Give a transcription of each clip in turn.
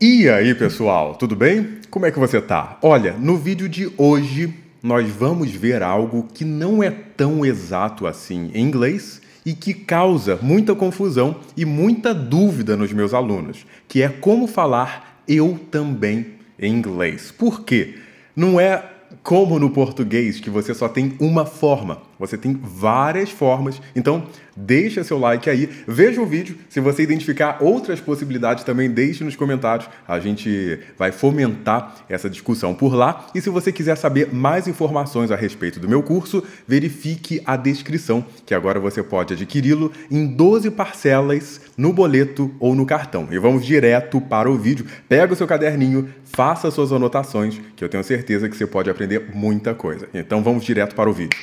E aí, pessoal, tudo bem? Como é que você tá? Olha, no vídeo de hoje nós vamos ver algo que não é tão exato assim em inglês e que causa muita confusão e muita dúvida nos meus alunos, que é como falar eu também em inglês. Por quê? Não é como no português que você só tem uma forma você tem várias formas. Então, deixa seu like aí, veja o vídeo. Se você identificar outras possibilidades também, deixe nos comentários. A gente vai fomentar essa discussão por lá. E se você quiser saber mais informações a respeito do meu curso, verifique a descrição, que agora você pode adquiri-lo em 12 parcelas no boleto ou no cartão. E vamos direto para o vídeo. Pega o seu caderninho, faça suas anotações, que eu tenho certeza que você pode aprender muita coisa. Então vamos direto para o vídeo.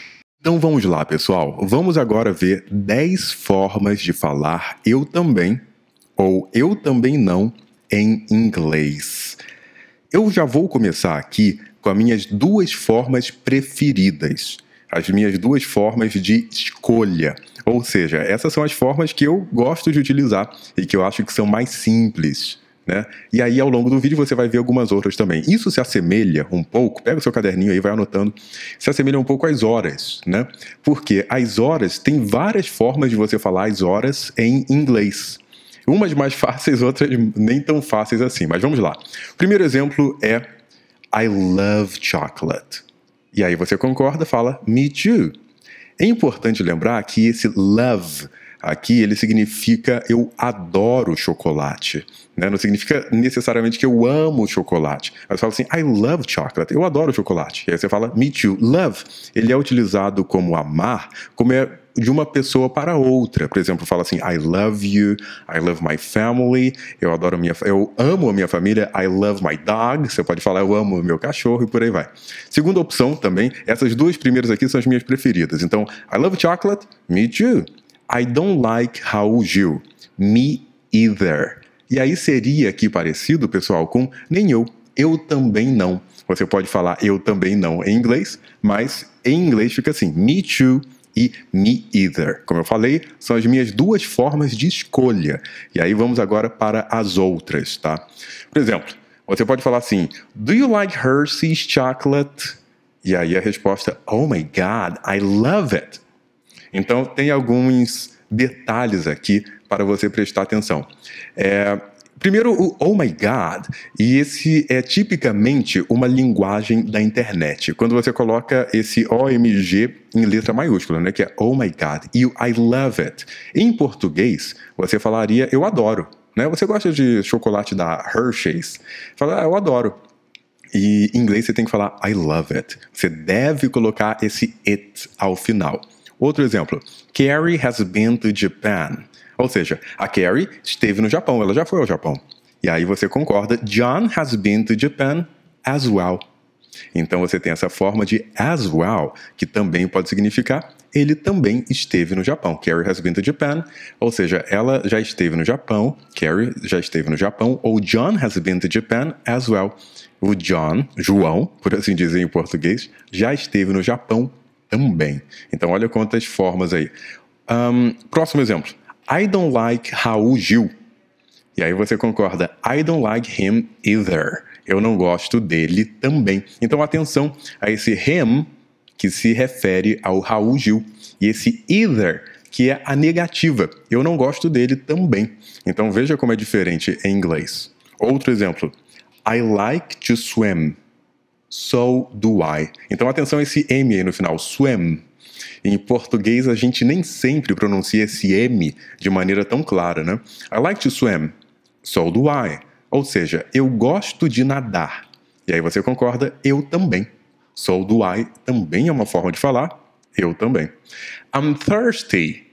Então vamos lá, pessoal. Vamos agora ver 10 formas de falar eu também ou eu também não em inglês. Eu já vou começar aqui com as minhas duas formas preferidas, as minhas duas formas de escolha. Ou seja, essas são as formas que eu gosto de utilizar e que eu acho que são mais simples. Né? E aí, ao longo do vídeo, você vai ver algumas outras também. Isso se assemelha um pouco, pega o seu caderninho aí, vai anotando, se assemelha um pouco às horas, né? Porque as horas, tem várias formas de você falar as horas em inglês. Umas mais fáceis, outras nem tão fáceis assim, mas vamos lá. O primeiro exemplo é I love chocolate. E aí você concorda, fala me too. É importante lembrar que esse love Aqui ele significa eu adoro chocolate. Né? Não significa necessariamente que eu amo chocolate. Mas fala assim, I love chocolate. Eu adoro chocolate. E aí você fala, me too, love. Ele é utilizado como amar, como é de uma pessoa para outra. Por exemplo, fala assim, I love you, I love my family, eu adoro minha, eu amo a minha família, I love my dog. Você pode falar, eu amo o meu cachorro e por aí vai. Segunda opção também, essas duas primeiras aqui são as minhas preferidas. Então, I love chocolate, me too. I don't like Raul Gil. Me either. E aí seria aqui parecido, pessoal, com nem eu, eu também não. Você pode falar eu também não em inglês, mas em inglês fica assim, me too e me either. Como eu falei, são as minhas duas formas de escolha. E aí vamos agora para as outras, tá? Por exemplo, você pode falar assim, do you like Hershey's chocolate? E aí a resposta, oh my god, I love it. Então, tem alguns detalhes aqui para você prestar atenção. É, primeiro, o Oh My God, e esse é tipicamente uma linguagem da internet. Quando você coloca esse OMG em letra maiúscula, né, que é Oh My God, e o I Love It. Em português, você falaria eu adoro. Né? Você gosta de chocolate da Hershey's? Fala, ah, eu adoro. E em inglês você tem que falar I love it. Você deve colocar esse it ao final. Outro exemplo: Carrie has been to Japan. Ou seja, a Carrie esteve no Japão, ela já foi ao Japão. E aí você concorda: John has been to Japan as well. Então você tem essa forma de as well, que também pode significar ele também esteve no Japão. Carrie has been to Japan, ou seja, ela já esteve no Japão, Carrie já esteve no Japão, ou John has been to Japan as well. O John, João, por assim dizer em português, já esteve no Japão também. Então, olha quantas formas aí. Um, próximo exemplo. I don't like Raul Gil. E aí você concorda. I don't like him either. Eu não gosto dele também. Então, atenção a esse him que se refere ao Raul Gil e esse either que é a negativa. Eu não gosto dele também. Então veja como é diferente em inglês. Outro exemplo. I like to swim. So do I. Então atenção a esse M aí no final, swim. Em português a gente nem sempre pronuncia esse M de maneira tão clara, né? I like to swim. So do I. Ou seja, eu gosto de nadar. E aí você concorda, eu também. So do I também é uma forma de falar, eu também. I'm thirsty.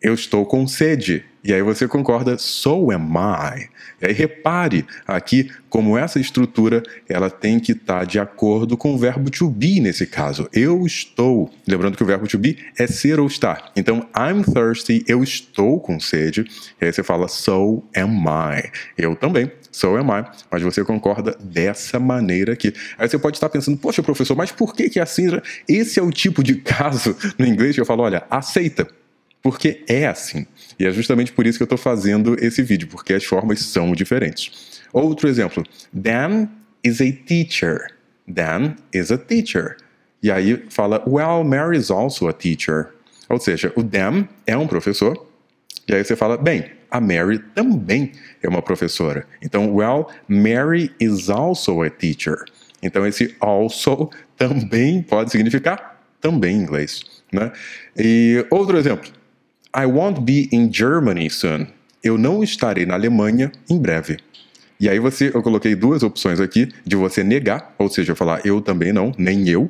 Eu estou com sede. E aí você concorda, so am I. E aí repare aqui como essa estrutura ela tem que estar tá de acordo com o verbo to be nesse caso. Eu estou. Lembrando que o verbo to be é ser ou estar. Então, I'm thirsty, eu estou com sede. E aí você fala, so am I. Eu também, so am I. Mas você concorda dessa maneira aqui. Aí você pode estar pensando, poxa, professor, mas por que, que é assim? Esse é o tipo de caso no inglês que eu falo, olha, aceita porque é assim. E é justamente por isso que eu estou fazendo esse vídeo, porque as formas são diferentes. Outro exemplo: Dan is a teacher. Dan is a teacher. E aí fala, well, Mary is also a teacher. Ou seja, o Dan é um professor. E aí você fala, bem, a Mary também é uma professora. Então, well, Mary is also a teacher. Então, esse also também pode significar também em inglês. Né? E outro exemplo. I won't be in Germany soon. Eu não estarei na Alemanha em breve. E aí você, eu coloquei duas opções aqui de você negar, ou seja, falar eu também não, nem eu,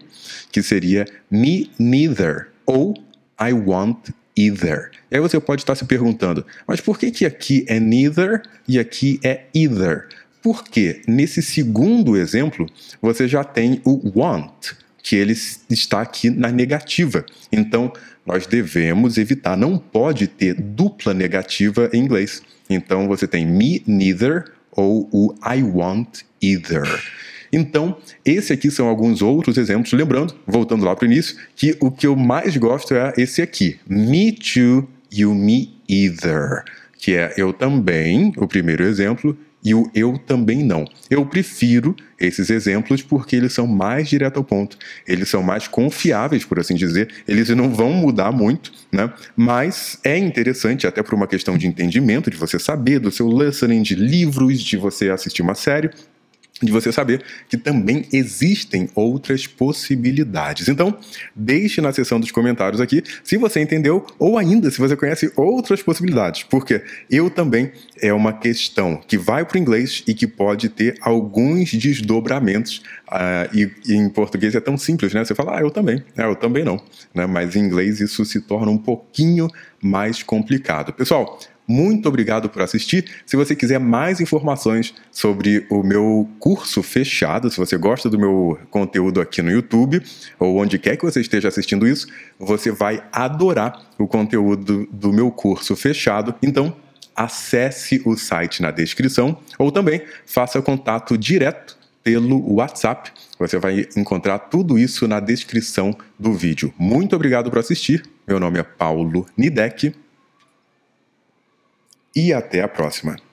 que seria me neither ou I want either. E aí você pode estar se perguntando, mas por que que aqui é neither e aqui é either? Porque nesse segundo exemplo você já tem o want, que ele está aqui na negativa. Então, nós devemos evitar, não pode ter dupla negativa em inglês. Então, você tem me neither ou o I want either. Então, esse aqui são alguns outros exemplos. Lembrando, voltando lá para o início, que o que eu mais gosto é esse aqui: me too, you me either. Que é eu também, o primeiro exemplo, e o eu também não. Eu prefiro esses exemplos porque eles são mais direto ao ponto, eles são mais confiáveis, por assim dizer, eles não vão mudar muito, né? Mas é interessante, até por uma questão de entendimento, de você saber do seu listening, de livros, de você assistir uma série, de você saber que também existem outras possibilidades. Então, deixe na seção dos comentários aqui se você entendeu ou ainda se você conhece outras possibilidades, porque eu também é uma questão que vai para o inglês e que pode ter alguns desdobramentos. Uh, e, e, em português é tão simples, né? Você fala, ah, eu também, é, eu também não. Né? Mas em inglês isso se torna um pouquinho mais complicado. Pessoal, muito obrigado por assistir. Se você quiser mais informações sobre o meu curso fechado, se você gosta do meu conteúdo aqui no YouTube ou onde quer que você esteja assistindo isso, você vai adorar o conteúdo do meu curso fechado. Então, acesse o site na descrição ou também faça contato direto pelo WhatsApp. Você vai encontrar tudo isso na descrição do vídeo. Muito obrigado por assistir. Meu nome é Paulo Nideck e até a próxima.